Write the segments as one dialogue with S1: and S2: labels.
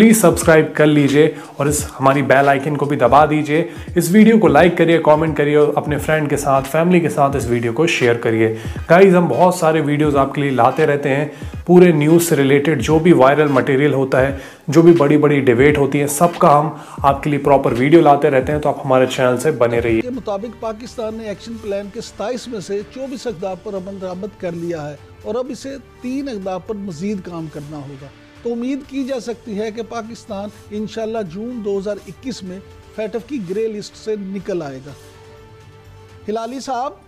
S1: Please subscribe कर लीजिए और इस हमारी बेल आइकन को भी दबा दीजिए इस वीडियो को लाइक करिए कमेंट करिए और अपने फ्रेंड के साथ फैमिली के साथ इस वीडियो को शेयर करिए गाइज हम बहुत सारे वीडियोज़ आपके लिए लाते रहते हैं पूरे न्यूज़ से रिलेटेड जो भी वायरल मटेरियल होता है जो भी बड़ी बड़ी डिबेट होती है सबका हम आपके लिए प्रॉपर वीडियो लाते रहते हैं तो आप हमारे चैनल से बने रहिए के मुताबिक पाकिस्तान ने एक्शन प्लान के सताइस में से चौबीस अकदार पर अमन दरामद कर लिया है और अब इसे तीन अकदार पर मजीद काम करना होगा तो उम्मीद की जा सकती है कि पाकिस्तान इन जून 2021 में फैटफ की ग्रे लिस्ट से निकल आएगा हिलाली साहब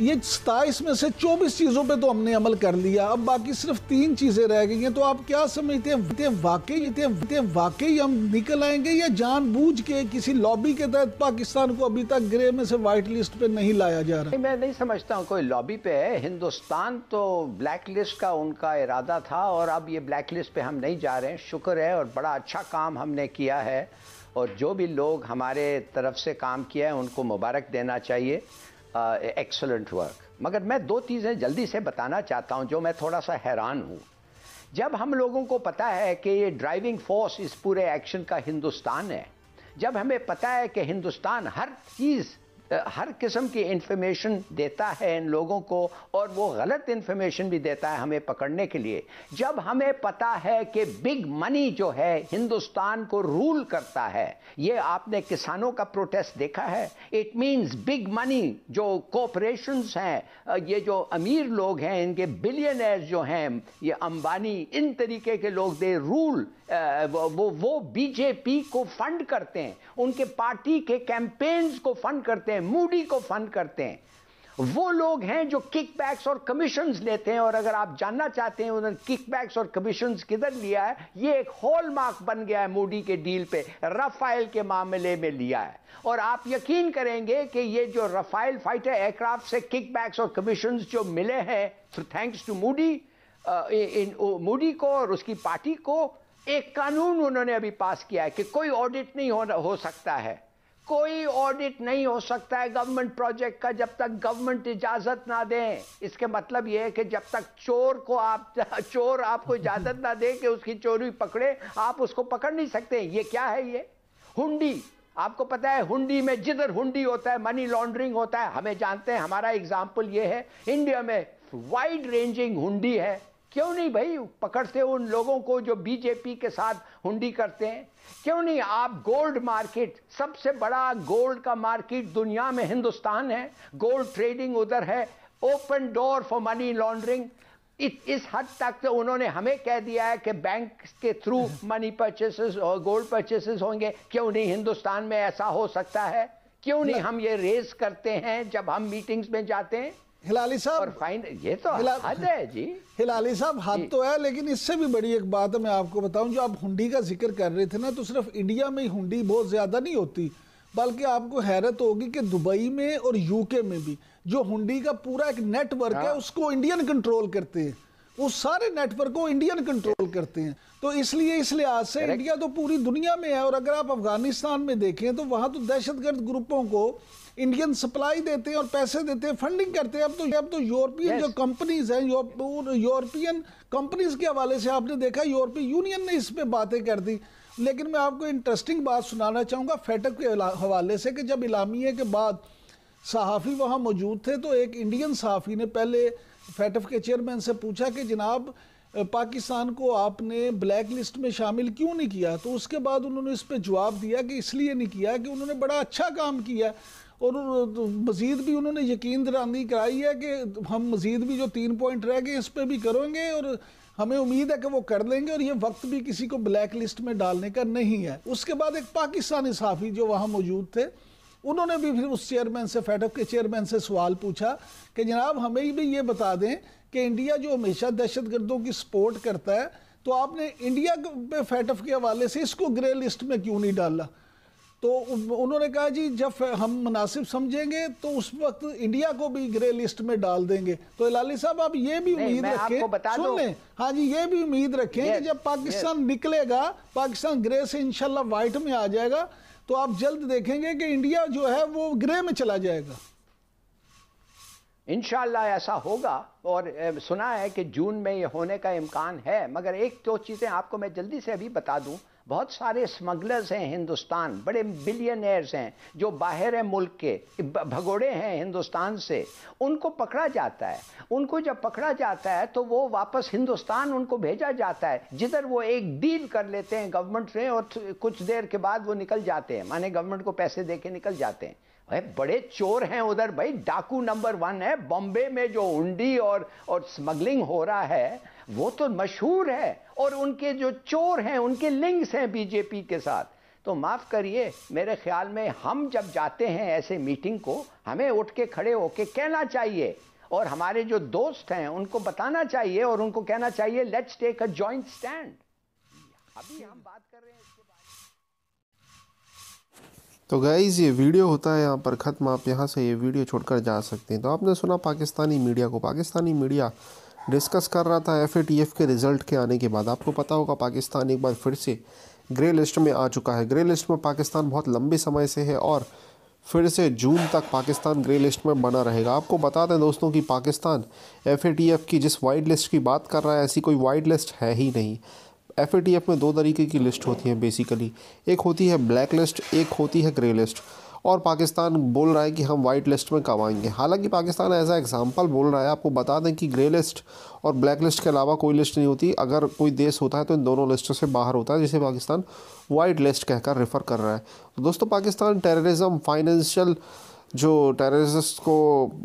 S1: ये सताईस में से चौबीस चीज़ों पे तो हमने अमल कर लिया अब बाकी सिर्फ तीन चीज़ें रह गई हैं तो आप क्या समझते हैं वाकई इतने वाकई हम निकल आएंगे या जानबूझ के किसी लॉबी के तहत पाकिस्तान को अभी तक ग्रे में से वाइट लिस्ट
S2: पे नहीं लाया जा रहा मैं नहीं समझता हूँ कोई लॉबी पे है हिंदुस्तान तो ब्लैक लिस्ट का उनका इरादा था और अब ये ब्लैक लिस्ट पर हम नहीं जा रहे हैं शुक्र है और बड़ा अच्छा काम हमने किया है और जो भी लोग हमारे तरफ से काम किया है उनको मुबारक देना चाहिए एक्सलेंट वर्क मगर मैं दो चीज़ें जल्दी से बताना चाहता हूँ जो मैं थोड़ा सा हैरान हूँ जब हम लोगों को पता है कि ये ड्राइविंग फोर्स इस पूरे एक्शन का हिंदुस्तान है जब हमें पता है कि हिंदुस्तान हर चीज़ हर किस्म की इन्फॉर्मेशन देता है इन लोगों को और वो गलत इन्फॉर्मेशन भी देता है हमें पकड़ने के लिए जब हमें पता है कि बिग मनी जो है हिंदुस्तान को रूल करता है ये आपने किसानों का प्रोटेस्ट देखा है इट मीन्स बिग मनी जो कॉरपोरेशन हैं ये जो अमीर लोग हैं इनके बिलियनर्स जो हैं ये अंबानी इन तरीके के लोग दे रूल वो वो बीजेपी को फंड करते हैं उनके पार्टी के कैंपेन्स को फंड करते हैं मूडी को फंड करते हैं वो लोग हैं जो किकबैक्स और कमीशन लेते हैं और अगर आप जानना चाहते हैं उन्होंने किकबैक्स और कमीशन किधर लिया है ये एक हॉलमार्क बन गया है मोदी के डील पे रफाइल के मामले में लिया है और आप यकीन करेंगे कि ये जो रफाइल फाइटर एयरक्राफ्ट से किकबैक्स और कमीशन जो मिले हैं थैंक्स टू मोदी इन मोदी को और उसकी पार्टी को एक कानून उन्होंने अभी पास किया है कि कोई ऑडिट नहीं हो, हो सकता है कोई ऑडिट नहीं हो सकता है गवर्नमेंट प्रोजेक्ट का जब तक गवर्नमेंट इजाजत ना दें इसके मतलब यह है कि जब तक चोर को आप चोर आपको इजाजत ना दे कि उसकी चोरी पकड़े आप उसको पकड़ नहीं सकते ये क्या है ये हुंडी आपको पता है हुंडी में जिधर हुंडी होता है मनी लॉन्ड्रिंग होता है हमें जानते हैं हमारा एग्जाम्पल ये है इंडिया में वाइड रेंजिंग हुंडी है क्यों नहीं भाई पकड़ते उन लोगों को जो बीजेपी के साथ हुंडी करते हैं क्यों नहीं आप गोल्ड मार्केट सबसे बड़ा गोल्ड का मार्केट दुनिया में हिंदुस्तान है गोल्ड ट्रेडिंग उधर है open door for money laundering इस हद तक तो उन्होंने हमें कह दिया है कि बैंक के थ्रू मनी परचेसेस और गोल्ड परचेसेस होंगे क्यों नहीं हिंदुस्तान में ऐसा हो सकता है क्यों नहीं हम ये रेस करते हैं जब हम मीटिंग्स में जाते हैं हिलाली साहब और फाइन ये तो हद है जी हिलाली
S1: साहब हद तो है लेकिन इससे भी बड़ी एक बात मैं आपको बताऊं जो आप हुंडी का जिक्र कर रहे थे ना तो सिर्फ इंडिया में ही हुंडी बहुत ज़्यादा नहीं होती बल्कि आपको हैरत होगी कि दुबई में और यूके में भी जो हुंडी का पूरा एक नेटवर्क है हाँ। उसको इंडियन कंट्रोल करते हैं वो सारे नेटवर्क को इंडियन कंट्रोल करते हैं तो इसलिए इस लिहाज से इंडिया तो पूरी दुनिया में है और अगर आप अफगानिस्तान में देखें तो वहां तो दहशतगर्द ग्रुपों को इंडियन सप्लाई देते हैं और पैसे देते हैं फंडिंग करते हैं अब तो अब तो यूरोपियन yes. जो कंपनीज हैं यूरोपियन कंपनीज के हवाले से आपने देखा यूरोपीय यूनियन ने इस पर बातें कर दी लेकिन मैं आपको इंटरेस्टिंग बात सुनाना चाहूँगा फेटक e के हवाले से कि जब इलामिया के बाद सहाफ़ी वहाँ मौजूद थे तो एक इंडियन सहाफ़ी ने पहले फेटफ e के चेयरमैन से पूछा कि जनाब पाकिस्तान को आपने ब्लैक लिस्ट में शामिल क्यों नहीं किया तो उसके बाद उन्होंने इस पर जवाब दिया कि इसलिए नहीं किया कि उन्होंने बड़ा अच्छा काम किया और तो मज़ीद भी उन्होंने यकीन दरानी कराई है कि हम मज़ीद भी जो तीन पॉइंट रह गए इस पर भी करेंगे और हमें उम्मीद है कि वो कर लेंगे और ये वक्त भी किसी को ब्लैक लिस्ट में डालने का नहीं है उसके बाद एक पाकिस्तानी साफ़ी जो वहाँ मौजूद थे उन्होंने भी फिर उस चेयरमैन से फेडअप के चेयरमैन से सवाल पूछा कि जनाब हमें भी ये बता दें कि इंडिया जो हमेशा दहशत गर्दों की सपोर्ट करता है तो आपने इंडिया पे फैटअप के हवाले से इसको ग्रे लिस्ट में क्यों नहीं डाला तो उन्होंने कहा जी जब हम मुनासिब समझेंगे तो उस वक्त इंडिया को भी ग्रे लिस्ट में डाल देंगे तो लाली साहब आप ये भी उम्मीद रखें सुन लें हाँ जी ये भी उम्मीद रखें कि जब पाकिस्तान निकलेगा पाकिस्तान ग्रे से इनशाला वाइट में आ जाएगा तो आप जल्द देखेंगे कि इंडिया जो है वो ग्रे में चला जाएगा
S2: इनशाला ऐसा होगा और सुना है कि जून में ये होने का इम्कान है मगर एक दो तो चीज़ें आपको मैं जल्दी से अभी बता दूं बहुत सारे स्मगलर्स हैं हिंदुस्तान बड़े बिलियनर्स हैं जो बाहर हैं मुल्क के भगोड़े हैं हिंदुस्तान से उनको पकड़ा जाता है उनको जब पकड़ा जाता है तो वो वापस हिंदुस्तान उनको भेजा जाता है जिधर वो एक डील कर लेते हैं गवर्नमेंट से और कुछ देर के बाद वो निकल जाते हैं माने गवर्नमेंट को पैसे दे के निकल जाते हैं भाई बड़े चोर हैं उधर भाई डाकू नंबर वन है बॉम्बे में जो उंडी और और स्मगलिंग हो रहा है वो तो मशहूर है और उनके जो चोर हैं उनके लिंक्स हैं बीजेपी के साथ तो माफ़ करिए मेरे ख्याल में हम जब जाते हैं ऐसे मीटिंग को हमें उठ के खड़े होके कहना चाहिए और हमारे जो दोस्त हैं उनको बताना चाहिए और उनको कहना चाहिए let's take a joint stand अभी हम बात कर रहे हैं
S3: तो गाइज़ ये वीडियो होता है यहाँ पर ख़त्म आप यहाँ से ये वीडियो छोड़कर जा सकते हैं तो आपने सुना पाकिस्तानी मीडिया को पाकिस्तानी मीडिया डिस्कस कर रहा था एफ के रिज़ल्ट के आने के बाद आपको पता होगा पाकिस्तान एक बार फिर से ग्रे लिस्ट में आ चुका है ग्रे लिस्ट में पाकिस्तान बहुत लंबे समय से है और फिर से जून तक पाकिस्तान ग्रे लिस्ट में बना रहेगा आपको बता दें दोस्तों कि पाकिस्तान एफ की जिस वाइट लिस्ट की बात कर रहा है ऐसी कोई वाइट लिस्ट है ही नहीं एफ में दो तरीके की लिस्ट होती है बेसिकली एक होती है ब्लैक लिस्ट एक होती है ग्रे लिस्ट और पाकिस्तान बोल रहा है कि हम वाइट लिस्ट में कब आएंगे हालांकि पाकिस्तान ऐसा एग्जांपल बोल रहा है आपको बता दें कि ग्रे लिस्ट और ब्लैक लिस्ट के अलावा कोई लिस्ट नहीं होती अगर कोई देश होता है तो इन दोनों लिस्टों से बाहर होता है जिसे पाकिस्तान वाइट लिस्ट कहकर रेफ़र कर रहा है तो दोस्तों पाकिस्तान टेररिज्म फाइनेंशियल जो टेररिस्ट को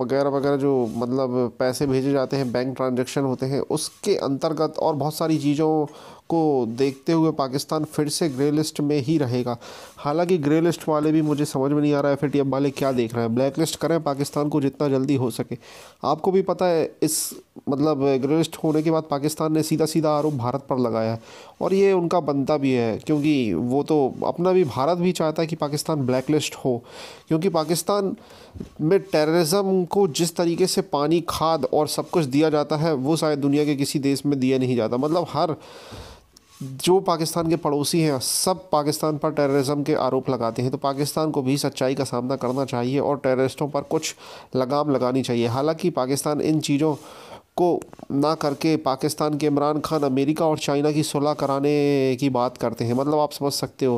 S3: वगैरह वगैरह जो मतलब पैसे भेजे जाते हैं बैंक ट्रांजैक्शन होते हैं उसके अंतर्गत और बहुत सारी चीज़ों को देखते हुए पाकिस्तान फिर से ग्रे लिस्ट में ही रहेगा हालांकि ग्रे लिस्ट वाले भी मुझे समझ में नहीं आ रहा है एफ ए वाले क्या देख रहे हैं ब्लैक लिस्ट करें पाकिस्तान को जितना जल्दी हो सके आपको भी पता है इस मतलब ग्रे लिस्ट होने के बाद पाकिस्तान ने सीधा सीधा आरोप भारत पर लगाया और ये उनका बनता भी है क्योंकि वो तो अपना भी भारत भी चाहता है कि पाकिस्तान ब्लैक लिस्ट हो क्योंकि पाकिस्तान में टेररिज्म को जिस तरीके से पानी खाद और सब कुछ दिया जाता है वो शायद दुनिया के किसी देश में दिया नहीं जाता मतलब हर जो पाकिस्तान के पड़ोसी हैं सब पाकिस्तान पर टेररिज्म के आरोप लगाते हैं तो पाकिस्तान को भी सच्चाई का सामना करना चाहिए और टेररिस्टों पर कुछ लगाम लगानी चाहिए हालांकि पाकिस्तान इन चीज़ों को ना करके पाकिस्तान के इमरान खान अमेरिका और चाइना की सुलह कराने की बात करते हैं मतलब आप समझ सकते हो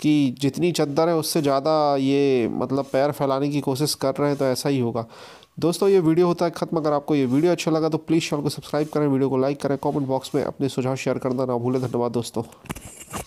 S3: कि जितनी चद्दर है उससे ज़्यादा ये मतलब पैर फैलाने की कोशिश कर रहे हैं तो ऐसा ही होगा दोस्तों ये वीडियो होता है खत्म अगर आपको ये वीडियो अच्छा लगा तो प्लीज़ चैनल को सब्सक्राइब करें वीडियो को लाइक करें कॉमेंट बॉक्स में अपने सुझाव शेयर करना ना भूलें धन्यवाद दोस्तों